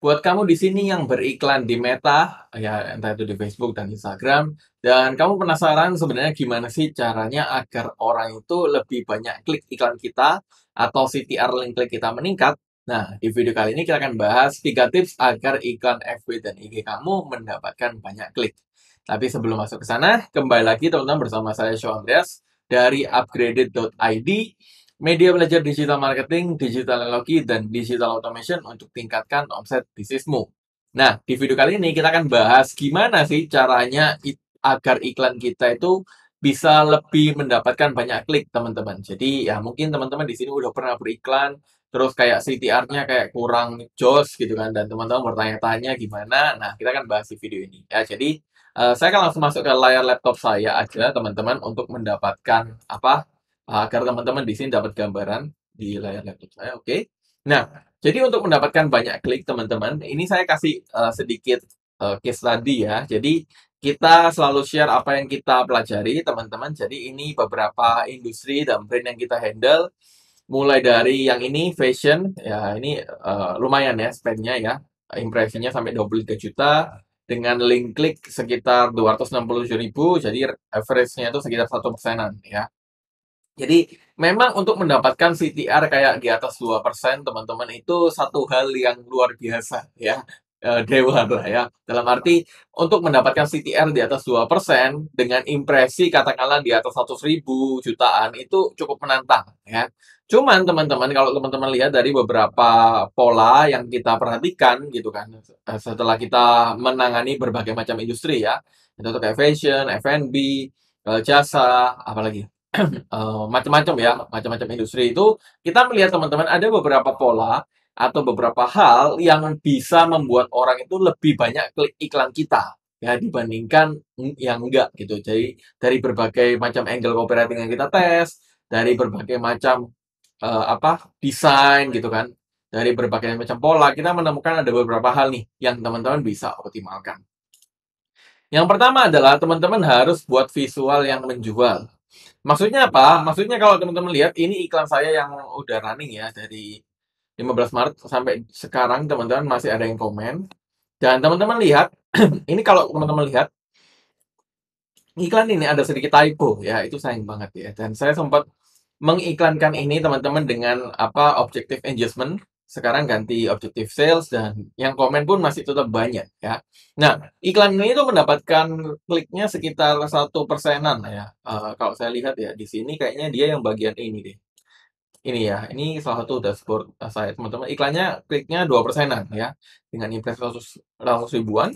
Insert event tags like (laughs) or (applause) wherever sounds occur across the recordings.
Buat kamu di sini yang beriklan di Meta, ya entah itu di Facebook dan Instagram, dan kamu penasaran sebenarnya gimana sih caranya agar orang itu lebih banyak klik iklan kita atau CTR link klik kita meningkat? Nah, di video kali ini kita akan bahas tiga tips agar iklan FB dan IG kamu mendapatkan banyak klik. Tapi sebelum masuk ke sana, kembali lagi teman-teman bersama saya Sean Andreas dari upgraded.id media belajar digital marketing, digital logi, dan digital automation untuk tingkatkan omset bisnismu. Nah, di video kali ini kita akan bahas gimana sih caranya agar iklan kita itu bisa lebih mendapatkan banyak klik, teman-teman. Jadi, ya mungkin teman-teman di sini udah pernah beriklan, terus kayak CTR-nya kayak kurang jos gitu kan, dan teman-teman bertanya-tanya gimana. Nah, kita akan bahas di video ini. Ya, jadi, uh, saya akan langsung masuk ke layar laptop saya aja, teman-teman, untuk mendapatkan apa agar teman-teman di sini dapat gambaran di layar laptop saya. Oke. Okay? Nah, jadi untuk mendapatkan banyak klik teman-teman, ini saya kasih uh, sedikit uh, case tadi ya. Jadi kita selalu share apa yang kita pelajari teman-teman. Jadi ini beberapa industri dan brand yang kita handle. Mulai dari yang ini fashion, ya ini uh, lumayan ya spendnya ya. Impressionnya sampai 23 juta dengan link klik sekitar puluh ribu jadi average-nya itu sekitar satu persenan ya jadi memang untuk mendapatkan CTR kayak di atas dua persen teman-teman itu satu hal yang luar biasa ya. Eh, dewa lah ya. Dalam arti untuk mendapatkan CTR di atas dua persen dengan impresi katakanlah di atas 100 ribu jutaan itu cukup menantang ya. Cuman teman-teman kalau teman-teman lihat dari beberapa pola yang kita perhatikan gitu kan eh, setelah kita menangani berbagai macam industri ya. Itu kayak fashion, F&B, eh, jasa, apalagi uh, (clears throat) eh, macam-macam ya, macam-macam industri itu kita melihat teman-teman ada beberapa pola atau beberapa hal yang bisa membuat orang itu lebih banyak klik iklan kita ya dibandingkan yang enggak gitu. Jadi dari berbagai macam angle copywriting yang kita tes, dari berbagai macam uh, apa desain gitu kan, dari berbagai macam pola kita menemukan ada beberapa hal nih yang teman-teman bisa optimalkan. Yang pertama adalah teman-teman harus buat visual yang menjual. Maksudnya apa? Maksudnya kalau teman-teman lihat ini iklan saya yang udah running ya dari 15 Maret sampai sekarang teman-teman masih ada yang komen. Dan teman-teman lihat, (clears throat) ini kalau teman-teman lihat iklan ini ada sedikit typo ya, itu sayang banget ya. Dan saya sempat mengiklankan ini teman-teman dengan apa objective adjustment sekarang ganti objektif sales dan yang komen pun masih tetap banyak ya. Nah, iklan ini tuh mendapatkan kliknya sekitar satu persenan ya. Uh, kalau saya lihat ya di sini kayaknya dia yang bagian ini deh. Ini ya, ini salah satu dashboard saya teman-teman. Iklannya kliknya dua persenan ya, dengan impresi ratus ribuan.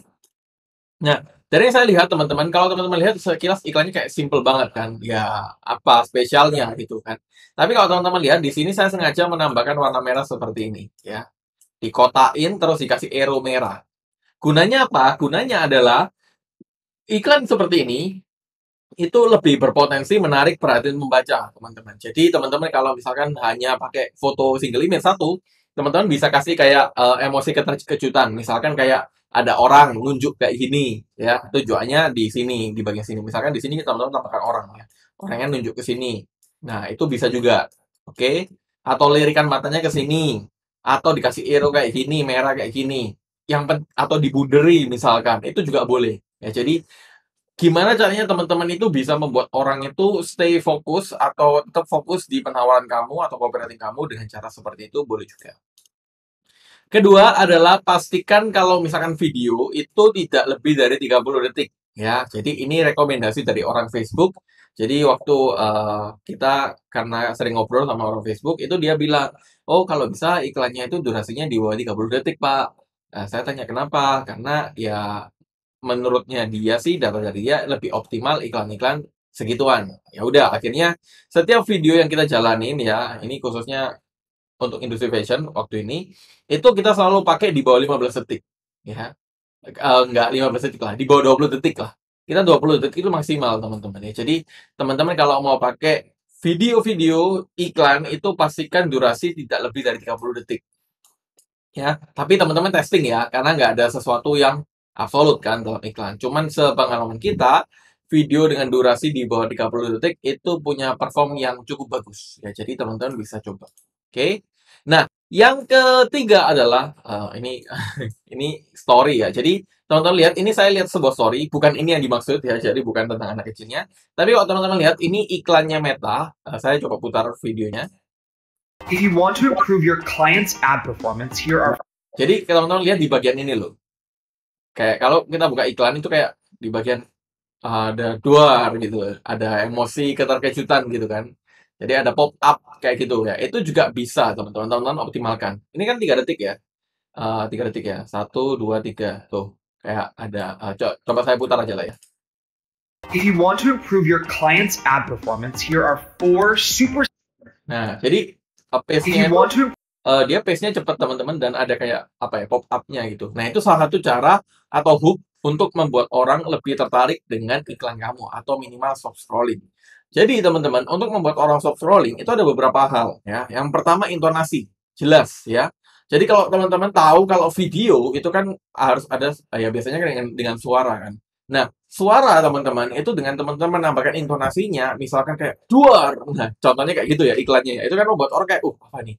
Nah, dari yang saya lihat teman-teman, kalau teman-teman lihat sekilas iklannya kayak simple banget kan, ya apa spesialnya gitu kan. Tapi kalau teman-teman lihat di sini saya sengaja menambahkan warna merah seperti ini ya. Dikotain terus dikasih arrow merah. Gunanya apa? Gunanya adalah iklan seperti ini itu lebih berpotensi menarik perhatian membaca teman-teman. Jadi teman-teman kalau misalkan hanya pakai foto single image satu, teman-teman bisa kasih kayak uh, emosi kejutan, misalkan kayak ada orang nunjuk kayak gini ya tujuannya di sini di bagian sini misalkan di sini kita teman-teman orang ya orangnya nunjuk ke sini nah itu bisa juga oke okay? atau lirikan matanya ke sini atau dikasih arrow kayak gini merah kayak gini yang atau dibuderi misalkan itu juga boleh ya jadi gimana caranya teman-teman itu bisa membuat orang itu stay fokus atau tetap fokus di penawaran kamu atau copywriting kamu dengan cara seperti itu boleh juga Kedua adalah pastikan kalau misalkan video itu tidak lebih dari 30 detik ya. Jadi ini rekomendasi dari orang Facebook. Jadi waktu uh, kita karena sering ngobrol sama orang Facebook itu dia bilang, "Oh, kalau bisa iklannya itu durasinya di bawah 30 detik, Pak." Nah, saya tanya kenapa? Karena ya menurutnya dia sih data dari dia lebih optimal iklan-iklan segituan. Ya udah, akhirnya setiap video yang kita jalanin ya, ini khususnya untuk industri fashion waktu ini itu kita selalu pakai di bawah 15 detik ya uh, nggak 15 detik lah di bawah 20 detik lah kita 20 detik itu maksimal teman-teman ya jadi teman-teman kalau mau pakai video-video iklan itu pastikan durasi tidak lebih dari 30 detik ya tapi teman-teman testing ya karena nggak ada sesuatu yang absolut kan dalam iklan cuman sepengalaman kita video dengan durasi di bawah 30 detik itu punya perform yang cukup bagus ya jadi teman-teman bisa coba oke okay? Yang ketiga adalah uh, ini (laughs) ini story ya. Jadi teman-teman lihat ini saya lihat sebuah story, bukan ini yang dimaksud ya. Jadi bukan tentang anak kecilnya. Tapi kalau teman-teman lihat ini iklannya Meta. Uh, saya coba putar videonya. If you want to improve your client's ad performance, here are Jadi teman-teman lihat di bagian ini loh. Kayak kalau kita buka iklan itu kayak di bagian uh, ada dua gitu, ada emosi keterkejutan gitu kan. Jadi ada pop up kayak gitu ya. Itu juga bisa teman-teman. Teman-teman optimalkan. Ini kan tiga detik ya. Eh, tiga uh, detik ya. Satu, dua, tiga. Tuh kayak ada. Uh, co coba saya putar aja lah ya. If you want to improve your client's ad performance, here are four super. Nah, jadi eh, pace-nya itu, to... uh, dia pace-nya cepat teman-teman dan ada kayak apa ya pop up-nya gitu. Nah itu salah satu cara atau hook untuk membuat orang lebih tertarik dengan iklan kamu atau minimal soft scrolling. Jadi teman-teman, untuk membuat orang soft rolling itu ada beberapa hal ya. Yang pertama intonasi, jelas ya. Jadi kalau teman-teman tahu kalau video itu kan harus ada ya biasanya kan dengan, dengan suara kan. Nah, suara teman-teman itu dengan teman-teman nambahkan intonasinya, misalkan kayak duar. Nah, contohnya kayak gitu ya iklannya ya. Itu kan membuat orang kayak uh apa nih.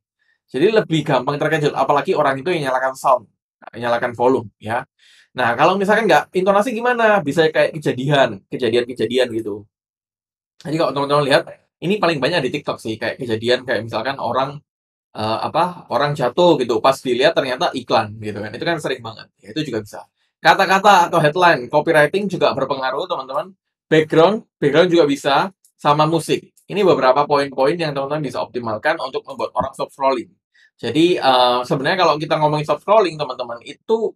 Jadi lebih gampang terkejut apalagi orang itu yang nyalakan sound, nyalakan volume ya. Nah, kalau misalkan nggak intonasi gimana? Bisa kayak kejadian, kejadian-kejadian gitu. Jadi kalau teman-teman lihat, ini paling banyak di TikTok sih kayak kejadian kayak misalkan orang uh, apa orang jatuh gitu pas dilihat ternyata iklan gitu kan. Itu kan sering banget. Ya, itu juga bisa. Kata-kata atau headline, copywriting juga berpengaruh teman-teman. Background, background juga bisa sama musik. Ini beberapa poin-poin yang teman-teman bisa optimalkan untuk membuat orang stop scrolling. Jadi uh, sebenarnya kalau kita ngomongin stop scrolling teman-teman itu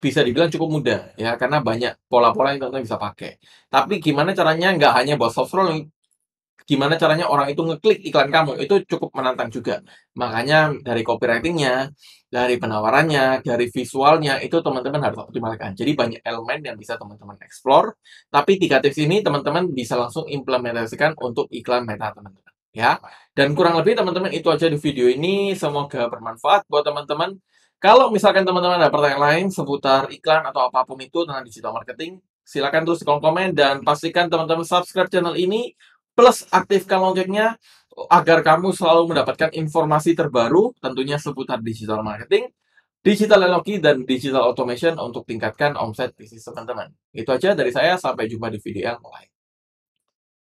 bisa dibilang cukup mudah ya karena banyak pola-pola yang teman-teman bisa pakai. Tapi gimana caranya nggak hanya buat soft scrolling, gimana caranya orang itu ngeklik iklan kamu itu cukup menantang juga. Makanya dari copywritingnya, dari penawarannya, dari visualnya itu teman-teman harus optimalkan. Jadi banyak elemen yang bisa teman-teman explore. Tapi tiga tips ini teman-teman bisa langsung implementasikan untuk iklan meta teman-teman ya. Dan kurang lebih teman-teman itu aja di video ini. Semoga bermanfaat buat teman-teman. Kalau misalkan teman-teman ada pertanyaan lain seputar iklan atau apapun itu tentang digital marketing, silakan terus di kolom komen dan pastikan teman-teman subscribe channel ini plus aktifkan loncengnya agar kamu selalu mendapatkan informasi terbaru tentunya seputar digital marketing, digital analogi dan digital automation untuk tingkatkan omset bisnis teman-teman. Itu aja dari saya sampai jumpa di video yang lain.